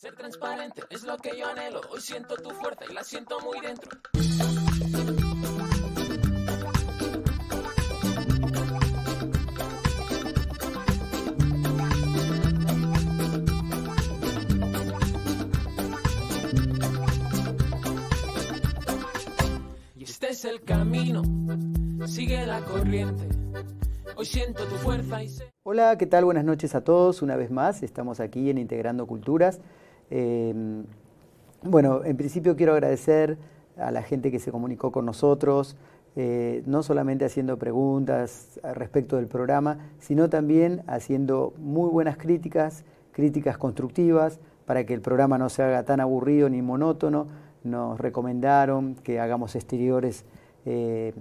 Ser transparente es lo que yo anhelo. Hoy siento tu fuerza y la siento muy dentro. Y este es el camino. Sigue la corriente. Hoy siento tu fuerza y sé. Hola, ¿qué tal? Buenas noches a todos. Una vez más, estamos aquí en Integrando Culturas. Em, bueno, en principio quiero agradecer a la gente que se comunicó con nosotros, eh, no solamente haciendo preguntas respecto del programa, sino también haciendo muy buenas críticas, críticas constructivas, para que el programa no se haga tan aburrido ni monótono. Nos recomendaron que hagamos exteriores. Eh,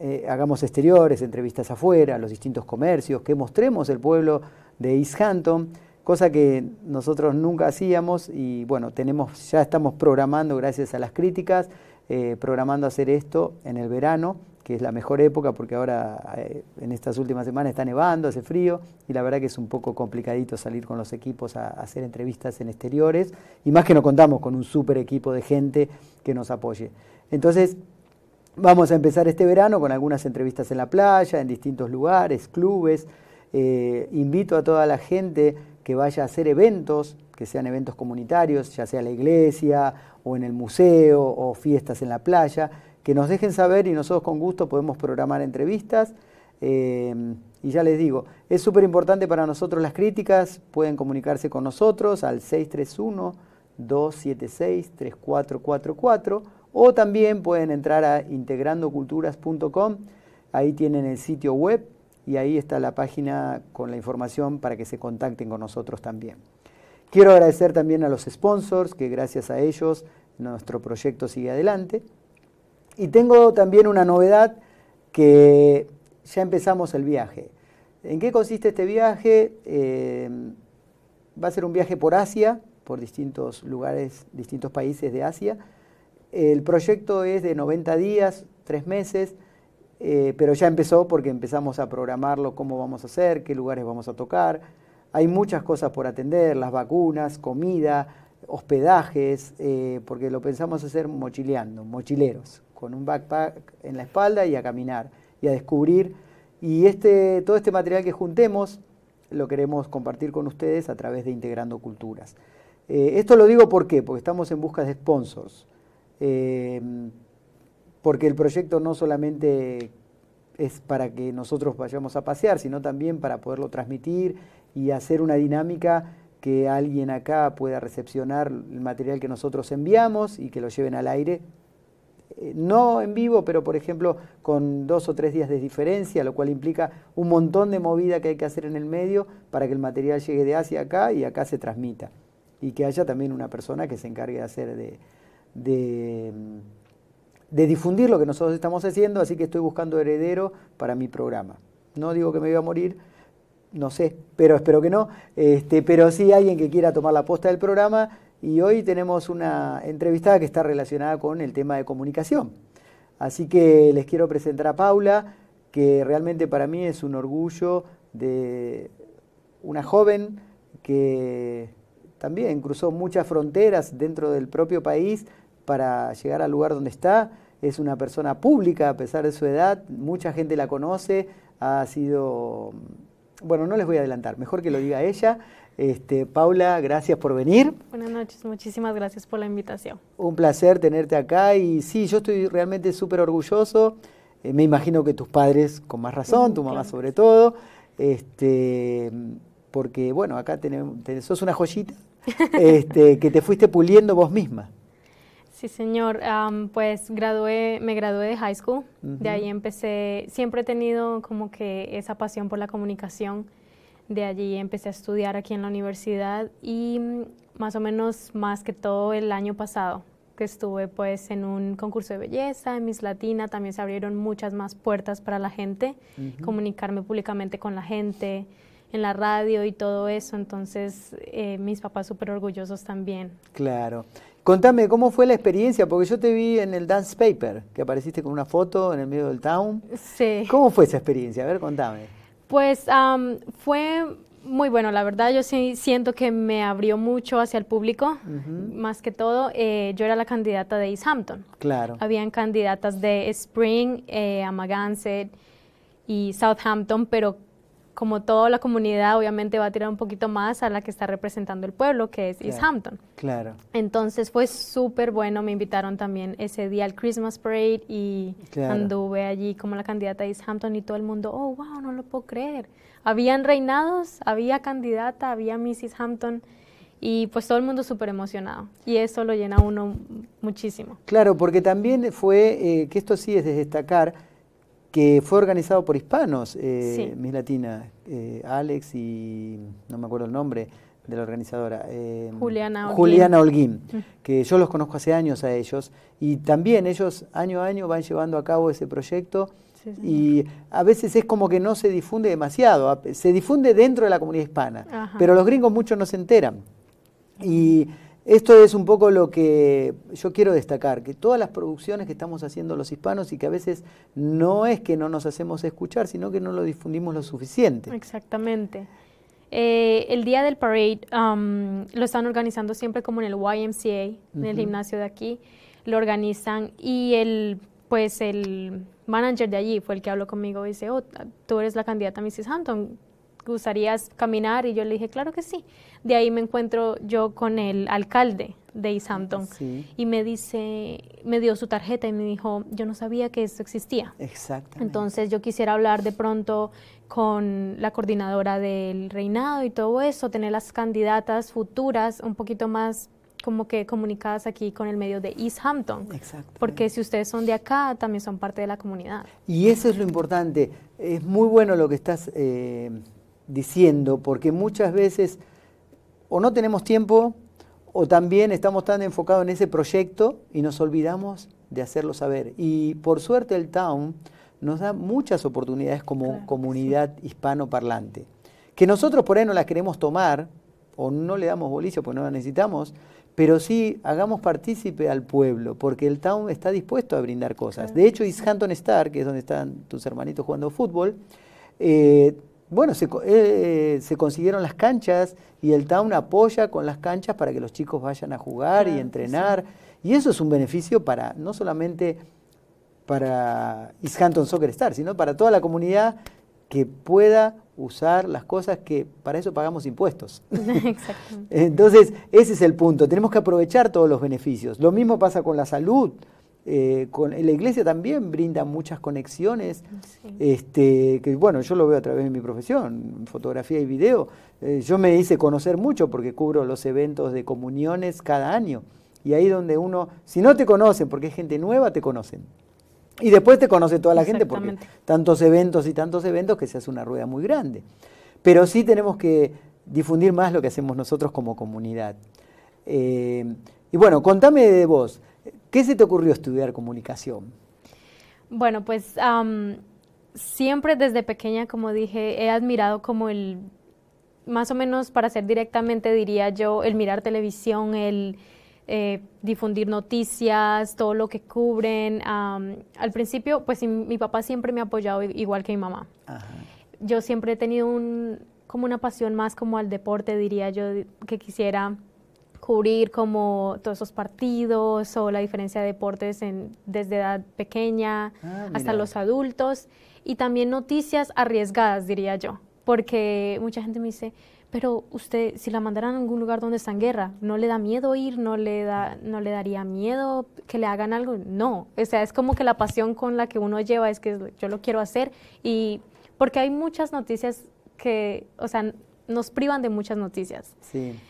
eh, hagamos exteriores, entrevistas afuera, los distintos comercios, que mostremos el pueblo de East Hampton cosa que nosotros nunca hacíamos y bueno, tenemos, ya estamos programando gracias a las críticas, eh, programando hacer esto en el verano, que es la mejor época porque ahora eh, en estas últimas semanas está nevando, hace frío y la verdad que es un poco complicadito salir con los equipos a, hacer entrevistas en exteriores y más que no contamos con un super equipo de gente que nos apoye. Entonces, Vamos a empezar este verano con algunas entrevistas en la playa, en distintos lugares, clubes. Eh, invito a toda la gente que vaya a hacer eventos, que sean eventos comunitarios, ya sea la iglesia o en el museo o fiestas en la playa, que nos dejen saber y nosotros con gusto podemos programar entrevistas. Eh, y ya les digo, es súper importante para nosotros las críticas, pueden comunicarse con nosotros al 631-276-3444 o también pueden entrar a integrandoculturas.com, ahí tienen el sitio web y ahí está la página con la información para que se contacten con nosotros también. Quiero agradecer también a los sponsors, que gracias a ellos nuestro proyecto sigue adelante. Y tengo también una novedad que ya empezamos el viaje. ¿En qué consiste este viaje? Eh, va a ser un viaje por Asia, por distintos lugares, distintos países de Asia. El proyecto es de 90 días, 3 meses eh, pero ya empezó porque empezamos a programarlo, cómo vamos a hacer, qué lugares vamos a tocar. Hay muchas cosas por atender, las vacunas, comida, hospedajes, eh, porque lo pensamos hacer mochileando, mochileros, con un backpack en la espalda y a caminar y a descubrir. Y este, todo este material que juntemos lo queremos compartir con ustedes a través de Integrando Culturas. Eh, esto lo digo porque estamos en busca de sponsors porque el proyecto no solamente es para que nosotros vayamos a pasear, sino también para poderlo transmitir y hacer una dinámica que alguien acá pueda recepcionar el material que nosotros enviamos y que lo lleven al aire. Eh, no en vivo, pero por ejemplo con dos o tres días de diferencia, lo cual implica un montón de movida que hay que hacer en el medio para que el material llegue de hacia acá y acá se transmita. Y que haya también una persona que se encargue de hacer de de difundir lo que nosotros estamos haciendo, así que estoy buscando heredero para mi programa. No digo que me voy a morir, no sé, pero espero que no, este, pero sí alguien que quiera tomar la posta del programa y hoy tenemos una entrevistada que está relacionada con el tema de comunicación. Así que les quiero presentar a Paula, que realmente para mí es un orgullo de una joven que también cruzó muchas fronteras dentro del propio país, para llegar al lugar donde está. Es una persona pública a pesar de su edad, mucha gente la conoce, ha sido... Bueno, no les voy a adelantar, mejor que lo diga ella. Este, Paula, gracias por venir. Buenas noches, muchísimas gracias por la invitación. Un placer tenerte acá y sí, yo estoy realmente súper orgulloso. Eh, me imagino que tus padres con más razón, tu mamá sobre todo. Este, porque bueno, acá sos una joyita este, que te fuiste puliendo vos misma. Sí, señor. pues gradué, me gradué de high school. De ahí empecé, siempre he tenido como que esa pasión por la comunicación. De allí empecé a estudiar aquí en la universidad y mm, más o menos más que todo el año pasado, que estuve pues en un concurso de belleza, en Miss Latina, también se abrieron muchas más puertas para la gente, comunicarme públicamente con la gente, en la radio y todo eso, entonces eh, mis papás súper orgullosos también. Claro. Contame, ¿cómo fue la experiencia? Porque yo te vi en el Dance Paper, que apareciste con una foto en el medio del town. Sí. ¿Cómo fue esa experiencia? A ver, contame. Pues fue muy bueno, la verdad yo siento que me abrió mucho hacia el público, más que todo eh, yo era la candidata de East Hampton. Claro. Habían candidatas de Spring, eh, Amagansett y Southampton, pero como toda la comunidad, obviamente va a tirar un poquito más a la que está representando el pueblo, que es East Hampton. Claro. Entonces fue súper bueno, me invitaron también ese día al Christmas Parade y anduve allí como la candidata de East Hampton y todo el mundo, oh, wow, no lo puedo creer. Habían reinados, había candidata, había Mrs. Hampton. Y pues todo el mundo súper emocionado. Y eso lo llena uno muchísimo. Claro, porque también fue, eh, que esto sí es de destacar, que fue organizado por hispanos, eh, latinas, Latina, eh, Alex y no me acuerdo el nombre de la organizadora, eh, Juliana Holguín, que yo los conozco hace años a ellos, y también ellos año a año van llevando a cabo ese proyecto. Y a veces es como que no se difunde demasiado, se difunde dentro de la comunidad hispana, pero los gringos muchos no se enteran. Y esto es un poco lo que yo quiero destacar, que todas las producciones que estamos haciendo los hispanos y que a veces no es que no nos hacemos escuchar, sino que no lo difundimos lo suficiente. Exactamente. Eh, el día del parade um, lo están organizando siempre como en el YMCA, en el gimnasio de aquí, lo organizan y el, pues el manager de allí fue el que habló conmigo y dice, oh, tú eres la candidata Mrs. Hampton, ¿gustarías caminar? Y yo le dije, claro que sí. De ahí me encuentro yo con el alcalde de East Hampton. Ah, y me dice, me dio su tarjeta y me dijo, yo no sabía que esto existía. exacto Entonces yo quisiera hablar de pronto con la coordinadora del reinado y todo eso, tener las candidatas futuras un poquito más como que comunicadas aquí con el medio de East Hampton. Exacto. Porque si ustedes son de acá, también son parte de la comunidad. Y eso es lo importante. Es muy bueno lo que estás eh, diciendo, porque muchas veces o no tenemos tiempo o también estamos tan enfocados en ese proyecto y nos olvidamos de hacerlo saber. Y por suerte el Town nos da muchas oportunidades como comunidad hispano hispanoparlante, que nosotros por ahí no las queremos tomar o no le damos bolicio porque no la necesitamos, pero sí hagamos partícipe al pueblo, porque el town está dispuesto a brindar cosas. De hecho, East Hampton Star, que es donde están tus hermanitos jugando fútbol, eh, bueno, eh, eh, se, consiguieron las canchas y el town apoya con las canchas para que los chicos vayan a jugar y entrenar. Y eso es un beneficio para no solamente para East Hampton Soccer Star, sino para toda la comunidad que pueda usar las cosas que para eso pagamos impuestos. Entonces, ese es el punto. Tenemos que aprovechar todos los beneficios. Lo mismo pasa con la salud. Eh, la iglesia también brinda muchas conexiones, este, que bueno, yo lo veo a través de mi profesión, fotografía y video. Eh, yo me hice conocer mucho porque cubro los eventos de comuniones cada año. Y ahí donde uno, si no te conocen, porque es gente nueva, te conocen. Y después te conoce toda la gente porque tantos eventos y tantos eventos que se hace una rueda muy grande. Pero sí tenemos que difundir más lo que hacemos nosotros como comunidad. Eh, y bueno, contame de vos. ¿Qué se te ocurrió estudiar comunicación? Bueno, pues siempre desde pequeña, como dije, he admirado como el, más o menos para ser directamente diría yo, el mirar televisión, el eh, difundir noticias, todo lo que cubren. al principio, pues mi papá siempre me ha apoyado igual que mi mamá. Yo siempre he tenido un, como una pasión más como al deporte, diría yo, que quisiera cubrir como todos esos partidos o la diferencia de deportes desde edad pequeña ah, hasta los adultos y también noticias arriesgadas, diría yo, porque mucha gente me dice, pero usted si la mandaran a algún lugar donde está en guerra, ¿no le da miedo ir? ¿No le, da, no le daría miedo que le hagan algo? No, o sea, es como que la pasión con la que uno lleva es que yo lo quiero hacer y porque hay muchas noticias que, o sea, nos privan de muchas noticias.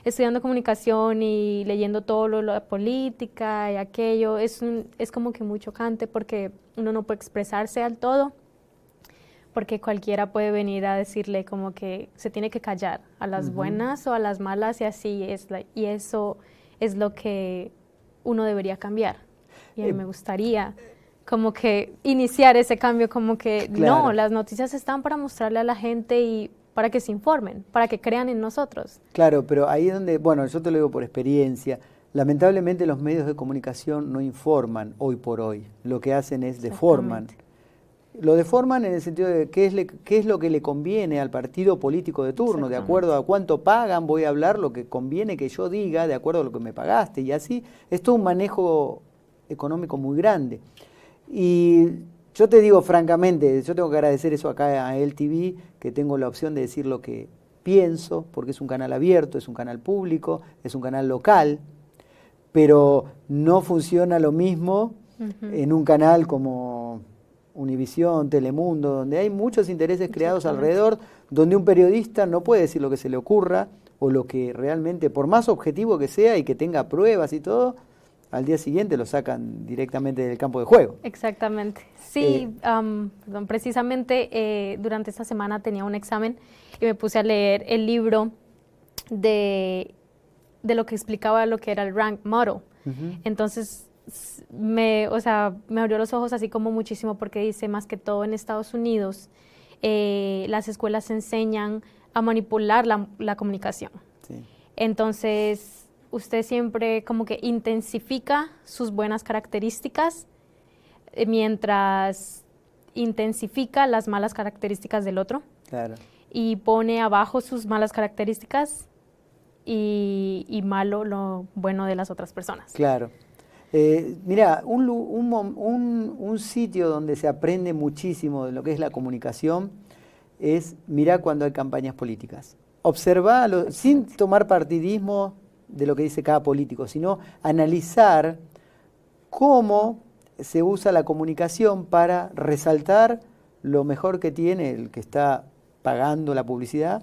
Estudiando comunicación y leyendo todo lo, la política y aquello, es, es como que muy chocante porque uno no puede expresarse al todo, porque cualquiera puede venir a decirle como que se tiene que callar a las buenas o a las malas y así es. y eso es lo que uno debería cambiar. Y a mí eh, me gustaría como que iniciar ese cambio, como que no, las noticias están para mostrarle a la gente y para que se informen, para que crean en nosotros. Claro, pero ahí es donde, bueno, yo te lo digo por experiencia, lamentablemente los medios de comunicación no informan hoy por hoy, lo que hacen es deforman. Lo deforman en el sentido de qué es, qué es lo que le conviene al partido político de turno, de acuerdo a cuánto pagan, voy a hablar lo que conviene que yo diga, de acuerdo a lo que me pagaste, y así Esto es un manejo económico muy grande. Y yo te digo francamente, yo tengo que agradecer eso acá a LTV, que tengo la opción de decir lo que pienso, porque es un canal abierto, es un canal público, es un canal local, pero no funciona lo mismo en un canal como Univisión, Telemundo, donde hay muchos intereses creados alrededor, donde un periodista no puede decir lo que se le ocurra o lo que realmente, por más objetivo que sea y que tenga pruebas y todo, al día siguiente lo sacan directamente del campo de juego. Exactamente. Sí, eh, precisamente eh, durante esta semana tenía un examen y me puse a leer el libro de, lo que explicaba lo que era el rank model. Entonces, me, o sea, me abrió los ojos así como muchísimo porque dice, más que todo en Estados Unidos, eh, las escuelas enseñan a manipular la, comunicación. Entonces, usted siempre como que intensifica sus buenas características eh, mientras intensifica las malas características del otro. Claro. Y pone abajo sus malas características y, y malo lo bueno de las otras personas. Claro. Eh, mira, un, sitio donde se aprende muchísimo de lo que es la comunicación es mirar cuando hay campañas políticas. Observa, sin tomar partidismo, de lo que dice cada político, sino analizar cómo se usa la comunicación para resaltar lo mejor que tiene el que está pagando la publicidad.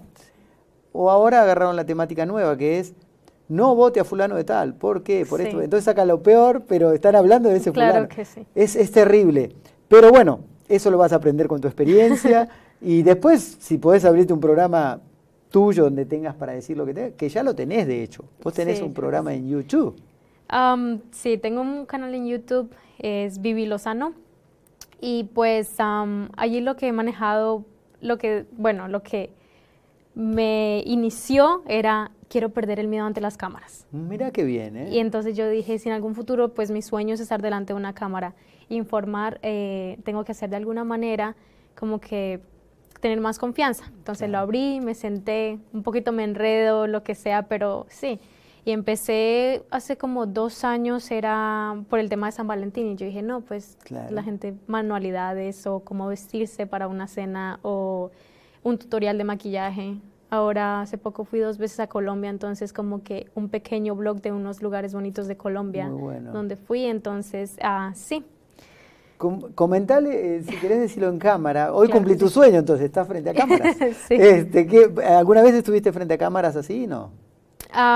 O ahora agarraron la temática nueva, que es no vote a fulano de tal. ¿Por qué? Por esto. Entonces saca lo peor, pero están hablando de ese fulano. Que es, es, terrible. Pero bueno, eso lo vas a aprender con tu experiencia. y después, si podés abrirte un programa tuyo donde tengas para decir lo que tengas, que ya lo tenés de hecho. Vos tenés un programa en YouTube. Um, sí, tengo un canal en YouTube, es Vivi Lozano. Y pues um, allí lo que he manejado, lo que, bueno, lo que me inició era quiero perder el miedo ante las cámaras. Mira qué bien, ¿eh? Y entonces yo dije, si en algún futuro, pues mi sueño es estar delante de una cámara, informar, eh, tengo que hacer de alguna manera como que tener más confianza. Entonces lo abrí, me senté, un poquito me enredo, lo que sea, pero sí. Y empecé hace como dos años, era por el tema de San Valentín, y yo dije, no, pues la gente, manualidades o cómo vestirse para una cena o un tutorial de maquillaje. Ahora hace poco fui dos veces a Colombia, entonces como que un pequeño blog de unos lugares bonitos de Colombia, donde fui, entonces, ah, sí, comentale, eh, si querés decirlo en cámara, hoy cumplí tu sueño, entonces estás frente a cámaras. sí. Este, ¿Alguna vez estuviste frente a cámaras así? No.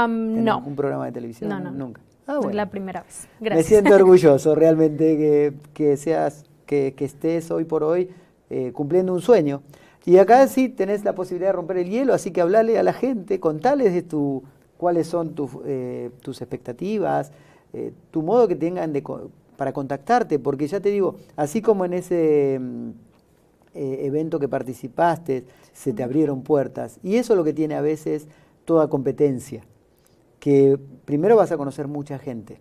no. ¿Un programa de televisión? No, no. Nunca. Ah, La primera vez. Gracias. Me siento orgulloso realmente que, seas, que, estés hoy por hoy eh, cumpliendo un sueño. Y acá sí tenés la posibilidad de romper el hielo, así que hablale a la gente, contales de tu, cuáles son eh, tus, expectativas, tu modo que tengan de, para contactarte, porque ya te digo, así como en ese mm, eh, evento que participaste, se te abrieron puertas. Y eso es lo que tiene a veces toda competencia, que primero vas a conocer mucha gente.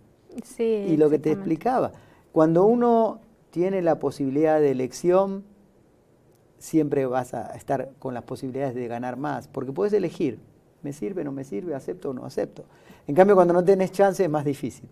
y lo que te explicaba, cuando uno tiene la posibilidad de elección, siempre vas a estar con las posibilidades de ganar más, porque puedes elegir, me sirve, no me sirve, acepto o no acepto. En cambio, cuando no tenés chance es más difícil.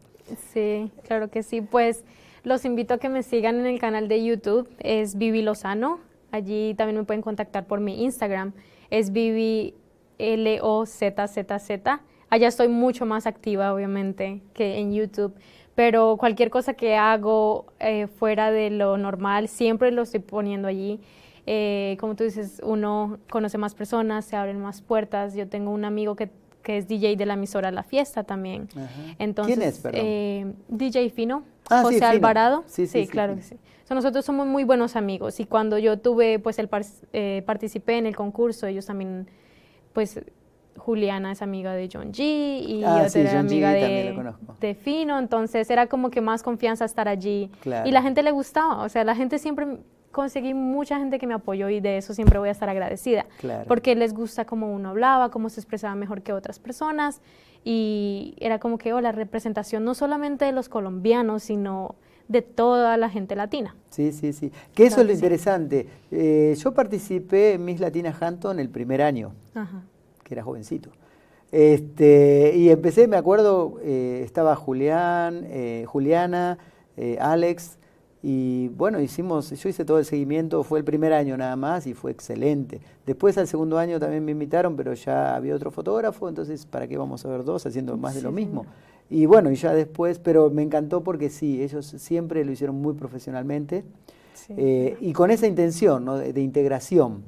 Sí, claro que sí. Pues los invito a que me sigan en el canal de YouTube, es Vivi Lozano. Allí también me pueden contactar por mi Instagram, es Vivi L O Z Z Z. Allá estoy mucho más activa, obviamente, que en YouTube. Pero cualquier cosa que hago eh, fuera de lo normal, siempre lo estoy poniendo allí. Eh, como tú dices, uno conoce más personas, se abren más puertas. Yo tengo un amigo que que es DJ de la emisora La Fiesta también. Entonces, ¿Quién es, DJ eh, Fino, ah, José Alvarado. Sí, sí, claro que nosotros somos muy buenos amigos y cuando yo tuve, pues, el eh, participé en el concurso, ellos también, pues, Juliana es amiga de John G y ah, yo amiga de, de, Fino, entonces era como que más confianza estar allí. Y la gente le gustaba, o sea, la gente siempre conseguí mucha gente que me apoyó y de eso siempre voy a estar agradecida. Porque les gusta cómo uno hablaba, cómo se expresaba mejor que otras personas y era como que oh, la representación no solamente de los colombianos, sino de toda la gente latina. Sí, sí, sí. Que eso es lo interesante. Eh, yo participé en Miss Latina Hanton el primer año, que era jovencito. Este, y empecé, me acuerdo, eh, estaba Julián, eh, Juliana, eh, Alex, y bueno, hicimos, yo hice todo el seguimiento, fue el primer año nada más y fue excelente. Después al segundo año también me invitaron, pero ya había otro fotógrafo, entonces ¿para qué vamos a ver dos haciendo más de lo mismo? Y bueno, y ya después, pero me encantó porque sí, ellos siempre lo hicieron muy profesionalmente eh, y con esa intención ¿no? de, integración,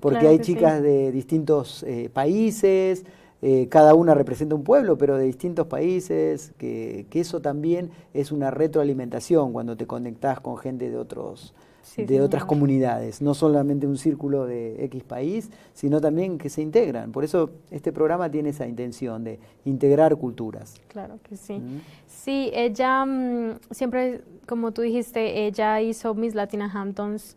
porque hay chicas de distintos eh, países eh, cada una representa un pueblo, pero de distintos países, que, eso también es una retroalimentación cuando te conectás con gente de otros de otras comunidades, no solamente un círculo de X país, sino también que se integran. Por eso este programa tiene esa intención de integrar culturas. Claro que sí. Sí, ella mm, siempre, como tú dijiste, ella hizo Miss Latina Hamptons.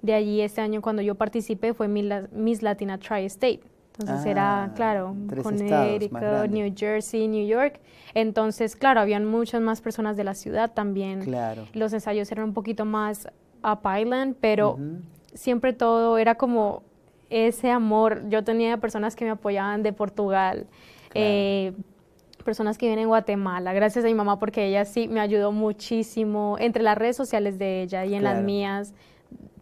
De allí este año cuando yo participé fue Miss Latina Tri-State. Entonces ah, era, claro, Connecticut, New Jersey, New York. Entonces, claro, habían muchas más personas de la ciudad también. Claro. Los ensayos eran un poquito más a island, pero siempre todo era como ese amor. Yo tenía personas que me apoyaban de Portugal, eh, personas que vienen de Guatemala, gracias a mi mamá porque ella sí me ayudó muchísimo entre las redes sociales de ella y en las mías,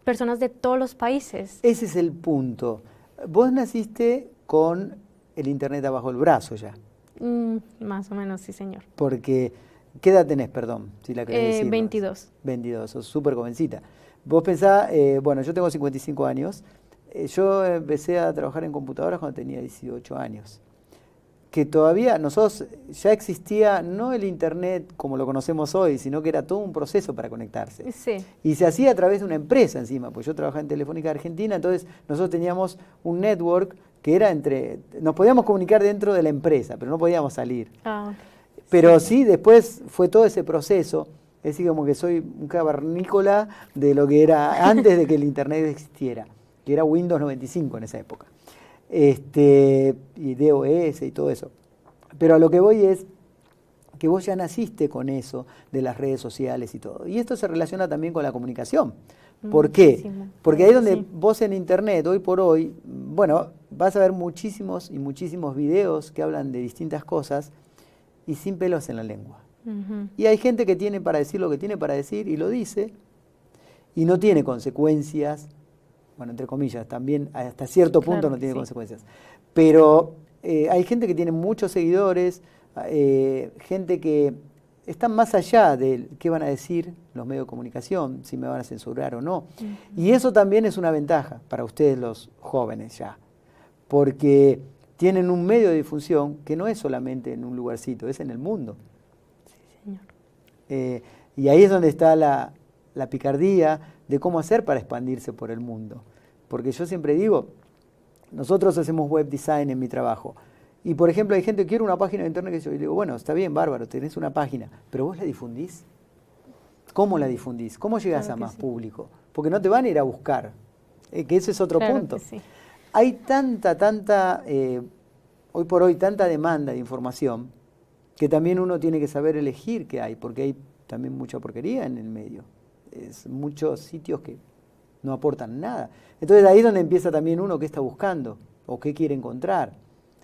personas de todos los países. Ese es el punto. Vos naciste con el Internet abajo el brazo ya. Mm, más o menos, sí, señor. Porque, ¿qué edad tenés, perdón? Si la querés eh, 22. 22, sos súper jovencita. Vos pensás, eh, bueno, yo tengo 55 años. Eh, yo empecé a trabajar en computadoras cuando tenía 18 años que todavía nosotros ya existía no el Internet como lo conocemos hoy, sino que era todo un proceso para conectarse. Y se hacía a través de una empresa encima, pues yo trabajaba en Telefónica Argentina, entonces nosotros teníamos un network que era entre... Nos podíamos comunicar dentro de la empresa, pero no podíamos salir. Ah. pero sí. después fue todo ese proceso. Es decir, como que soy un cavernícola de lo que era antes de que el Internet existiera, que era Windows 95 en esa época este, y DOS y todo eso. Pero a lo que voy es que vos ya naciste con eso de las redes sociales y todo. Y esto se relaciona también con la comunicación. Mm, ¿Por qué? Porque ahí donde vos en internet, hoy por hoy, bueno, vas a ver muchísimos y muchísimos videos que hablan de distintas cosas y sin pelos en la lengua. Y hay gente que tiene para decir lo que tiene para decir y lo dice y no tiene consecuencias bueno, entre comillas, también hasta cierto punto no tiene consecuencias. Pero eh, hay gente que tiene muchos seguidores, eh, gente que está más allá de qué van a decir los medios de comunicación, si me van a censurar o no. Y eso también es una ventaja para ustedes los jóvenes ya, porque tienen un medio de difusión que no es solamente en un lugarcito, es en el mundo. Sí, señor. Eh, y ahí es donde está la picardía de cómo hacer para expandirse por el mundo. Porque yo siempre digo, nosotros hacemos web design en mi trabajo. Y por ejemplo, hay gente que quiere una página de internet que yo digo, bueno, está bien, bárbaro, tenés una página, pero vos la difundís. ¿Cómo la difundís? ¿Cómo llegás a más público? Porque no te van a ir a buscar, eh, que ese es otro punto. Hay tanta, tanta, eh, hoy por hoy, tanta demanda de información que también uno tiene que saber elegir qué hay, porque hay también mucha porquería en el medio. Es muchos sitios que no aportan nada. Entonces ahí es donde empieza también uno qué está buscando o qué quiere encontrar.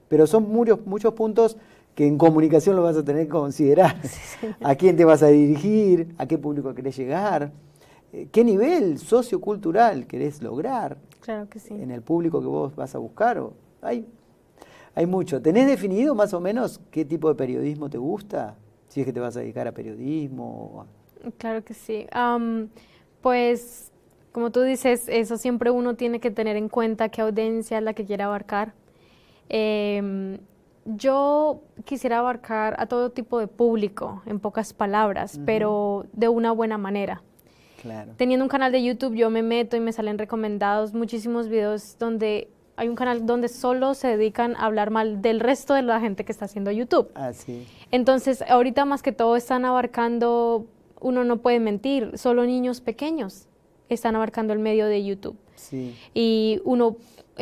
Pero son muchos, muchos puntos que en comunicación lo vas a tener que considerar. ¿A quién te vas a dirigir? ¿A qué público querés llegar? Eh, ¿Qué nivel sociocultural querés lograr claro que sí. en el público que vos vas a buscar? hay, hay mucho. ¿Tenés definido más o menos qué tipo de periodismo te gusta? Si es que te vas a dedicar a periodismo. Claro que sí. pues como tú dices, eso siempre uno tiene que tener en cuenta qué audiencia es la que quiere abarcar. Em, yo quisiera abarcar a todo tipo de público, en pocas palabras, pero de una buena manera. Teniendo un canal de YouTube, yo me meto y me salen recomendados muchísimos videos donde hay un canal donde solo se dedican a hablar mal del resto de la gente que está haciendo YouTube. Ah, Entonces, ahorita más que todo están abarcando, uno no puede mentir, solo niños pequeños están abarcando el medio de YouTube. Sí. Y uno,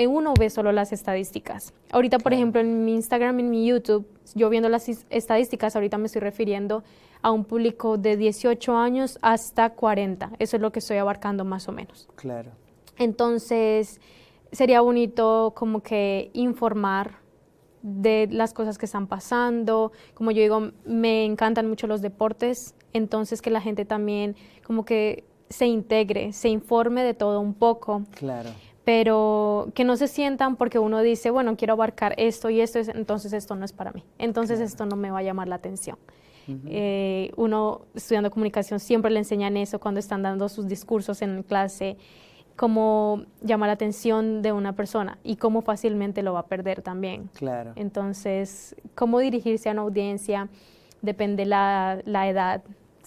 uno ve solo las estadísticas. Ahorita, por ejemplo, en mi Instagram, en mi YouTube, yo viendo las estadísticas, ahorita me estoy refiriendo a un público de 18 años hasta 40. Eso es lo que estoy abarcando más o menos. Claro. Entonces, sería bonito como que informar de las cosas que están pasando. Como yo digo, me encantan mucho los deportes, entonces que la gente también como que se integre, se informe de todo un poco. Claro. Pero que no se sientan porque uno dice, bueno, quiero abarcar esto y esto, entonces esto no es para mí, entonces esto no me va a llamar la atención. Eh, uno estudiando comunicación siempre le enseñan eso cuando están dando sus discursos en clase, cómo llamar la atención de una persona y cómo fácilmente lo va a perder también. Claro. Entonces, cómo dirigirse a una audiencia depende la, la edad,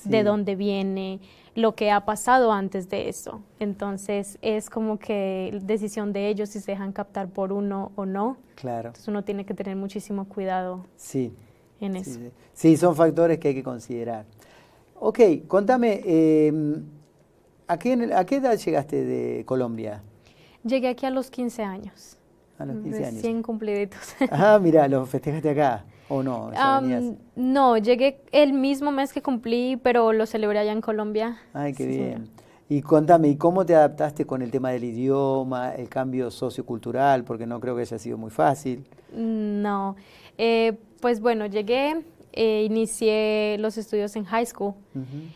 de dónde viene, lo que ha pasado antes de eso. Entonces es como que decisión de ellos si se dejan captar por uno o no. Claro. Entonces uno tiene que tener muchísimo cuidado. Sí. En eso. Sí. son factores que hay que considerar. Ok, contame, eh, ¿a, qué, edad llegaste de Colombia? Llegué aquí a los 15 años. A los 15 años. 100 cumpliditos. Ah, mira, lo festejaste acá. ¿O no? no, llegué el mismo mes que cumplí, pero lo celebré allá en Colombia. Ay, qué bien. Y contame, ¿y cómo te adaptaste con el tema del idioma, el cambio sociocultural? Porque no creo que haya sido muy fácil. No, eh, pues bueno, llegué, eh, inicié los estudios en high school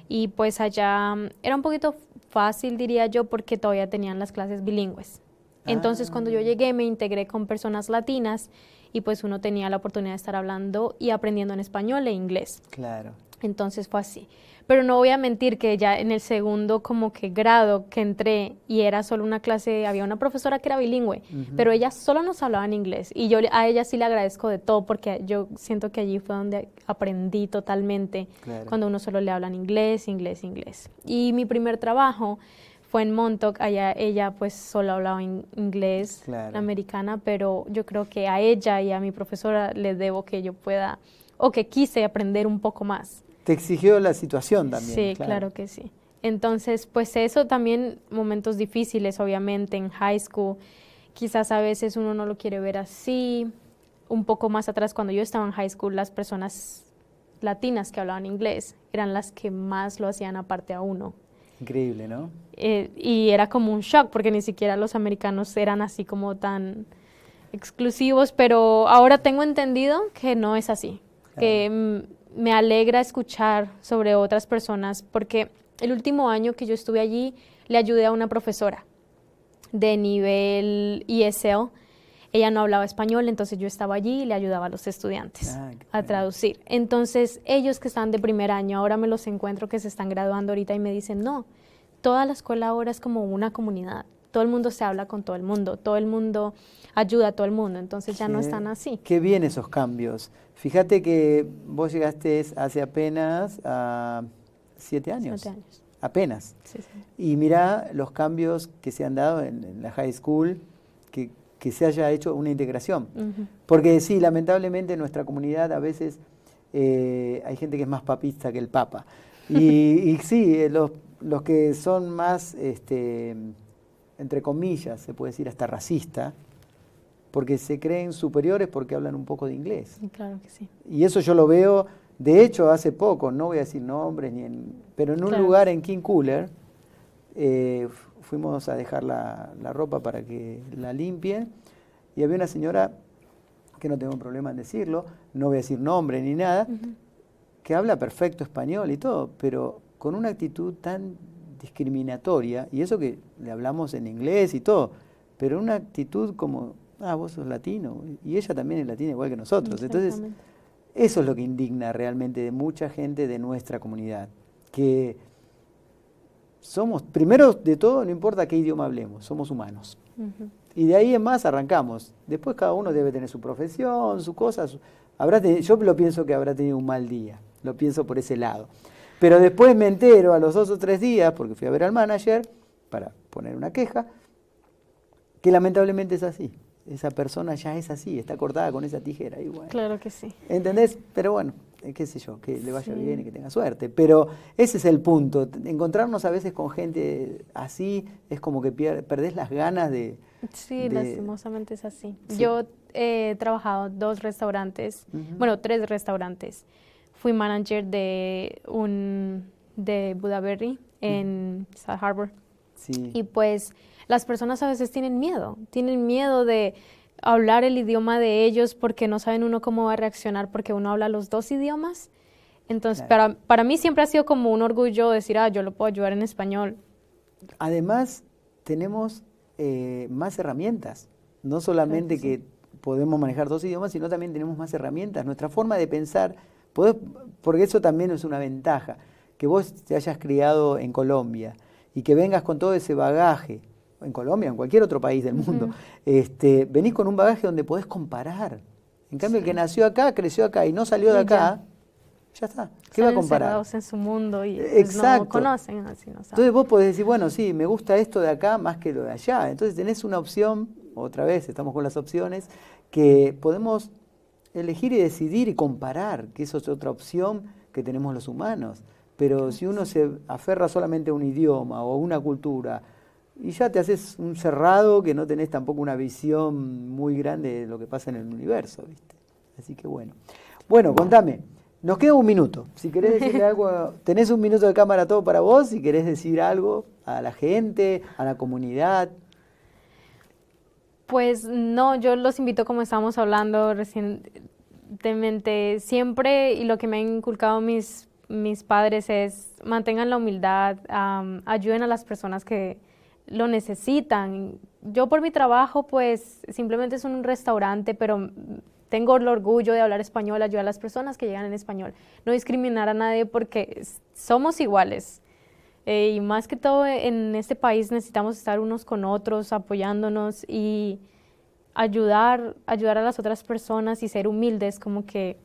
y pues allá mm, era un poquito fácil, diría yo, porque todavía tenían las clases bilingües. Ah. Entonces cuando yo llegué me integré con personas latinas y pues uno tenía la oportunidad de estar hablando y aprendiendo en español e inglés. Claro. Entonces fue así. Pero no voy a mentir que ya en el segundo como que grado que entré y era solo una clase, había una profesora que era bilingüe, pero ella solo nos hablaba en inglés y yo a ella sí le agradezco de todo porque yo siento que allí fue donde aprendí totalmente cuando uno solo le habla inglés, inglés, inglés. Y mi primer trabajo fue en Montauk, allá ella pues solo hablaba inglés, americana, pero yo creo que a ella y a mi profesora les debo que yo pueda, o que quise aprender un poco más. Te exigió la situación también. Sí, claro que sí. Entonces, pues eso también, momentos difíciles, obviamente, en high school, quizás a veces uno no lo quiere ver así. Un poco más atrás, cuando yo estaba en high school, las personas latinas que hablaban inglés eran las que más lo hacían aparte a uno. Increíble, ¿no? Eh, y era como un shock porque ni siquiera los americanos eran así como tan exclusivos, pero ahora tengo entendido que no es así, que me alegra escuchar sobre otras personas porque el último año que yo estuve allí le ayudé a una profesora de nivel ESL ella no hablaba español, entonces yo estaba allí y le ayudaba a los estudiantes ah, a traducir. Entonces ellos que están de primer año, ahora me los encuentro que se están graduando ahorita y me dicen, no, toda la escuela ahora es como una comunidad. Todo el mundo se habla con todo el mundo, todo el mundo ayuda a todo el mundo, entonces ya no están así. Qué bien esos cambios. Fíjate que vos llegaste hace apenas a siete años. Siete años apenas. Y mira los cambios que se han dado en, en la high school, que que se haya hecho una integración. Porque sí, lamentablemente en nuestra comunidad a veces eh, hay gente que es más papista que el papa. Y, sí, eh, los, que son más, este, entre comillas, se puede decir hasta racista, porque se creen superiores porque hablan un poco de inglés. Y claro que sí. Y eso yo lo veo, de hecho, hace poco, no voy a decir nombres, ni en, pero en un lugar en King Cooler, eh, fuimos a dejar la, ropa para que la limpien y había una señora, que no tengo problema en decirlo, no voy a decir nombre ni nada, que habla perfecto español y todo, pero con una actitud tan discriminatoria, y eso que le hablamos en inglés y todo, pero una actitud como, ah, vos sos latino, y ella también es latina igual que nosotros. Entonces, eso es lo que indigna realmente de mucha gente de nuestra comunidad, que somos, primero de todo, no importa qué idioma hablemos, somos humanos. Y de ahí en más arrancamos. Después cada uno debe tener su profesión, su cosa. habrá yo lo pienso que habrá tenido un mal día, lo pienso por ese lado. Pero después me entero a los dos o tres días, porque fui a ver al manager para poner una queja, que lamentablemente es así. Esa persona ya es así, está cortada con esa tijera. igual claro que sí. ¿Entendés? Pero bueno, eh, qué sé yo, que le vaya bien y que tenga suerte. Pero ese es el punto. Encontrarnos a veces con gente así es como que perdés las ganas de... Sí, lastimosamente es así. Yo eh, he trabajado dos restaurantes, bueno, tres restaurantes. Fui manager de un de Budaberry mm. en South Harbor. Sí. Y pues las personas a veces tienen miedo, tienen miedo de hablar el idioma de ellos porque no saben uno cómo va a reaccionar porque uno habla los dos idiomas. Entonces, para, para mí siempre ha sido como un orgullo decir, ah, yo lo puedo ayudar en español. Además, tenemos eh, más herramientas, no solamente que podemos manejar dos idiomas, sino también tenemos más herramientas, nuestra forma de pensar, porque eso también es una ventaja, que vos te hayas criado en Colombia y que vengas con todo ese bagaje en Colombia, en cualquier otro país del mundo, este, venís con un bagaje donde podés comparar. En cambio, el que nació acá, creció acá y no salió de acá, ya, está. ¿Qué va a comparar? en su mundo y Exacto. no conocen. Entonces vos podés decir, bueno, sí, me gusta esto de acá más que lo de allá. Entonces tenés una opción, otra vez estamos con las opciones, que podemos elegir y decidir y comparar, que eso es otra opción que tenemos los humanos. Pero si uno se aferra solamente a un idioma o a una cultura, y ya te haces un cerrado que no tenés tampoco una visión muy grande de lo que pasa en el universo, ¿viste? Así que bueno. Bueno, contame. Nos queda un minuto. Si querés decir algo, tenés un minuto de cámara todo para vos, si querés decir algo a la gente, a la comunidad. Pues no, yo los invito como estábamos hablando recientemente, siempre y lo que me han inculcado mis, mis padres es mantengan la humildad, ayuden a las personas que, lo necesitan. Yo por mi trabajo, pues simplemente es un restaurante, pero tengo el orgullo de hablar español, ayudar a las personas que llegan en español, no discriminar a nadie porque somos iguales. Eh, y más que todo e, en este país necesitamos estar unos con otros, apoyándonos y ayudar, ayudar a las otras personas y ser humildes, como que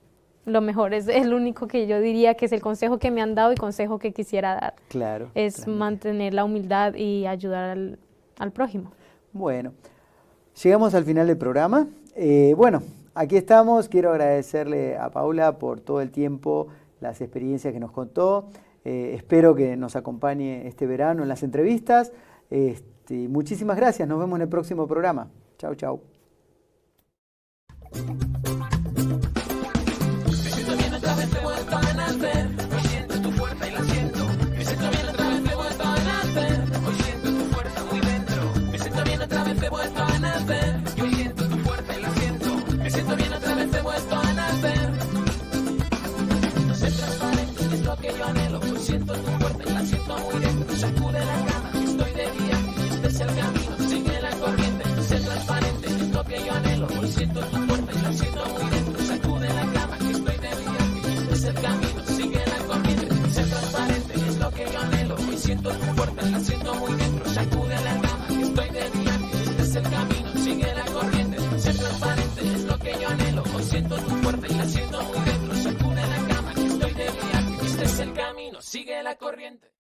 lo mejor es el único que yo diría que es el consejo que me han dado y consejo que quisiera dar. Claro. Es mantener la humildad y ayudar al, prójimo. Bueno, llegamos al final del programa. Eh, bueno, aquí estamos. Quiero agradecerle a Paula por todo el tiempo, las experiencias que nos contó. Eh, espero que nos acompañe este verano en las entrevistas. Este, muchísimas gracias. Nos vemos en el próximo programa. Chau, chau. abriendo fuerte, fuerte la siento muy dentro, sacude la cama, estoy de viaje, este es el camino, sigue la corriente, ser transparente es lo que yo anhelo, hoy siento Muy fuerte y la siento muy dentro, sacude la cama, estoy de viaje, este es el camino, sigue la corriente.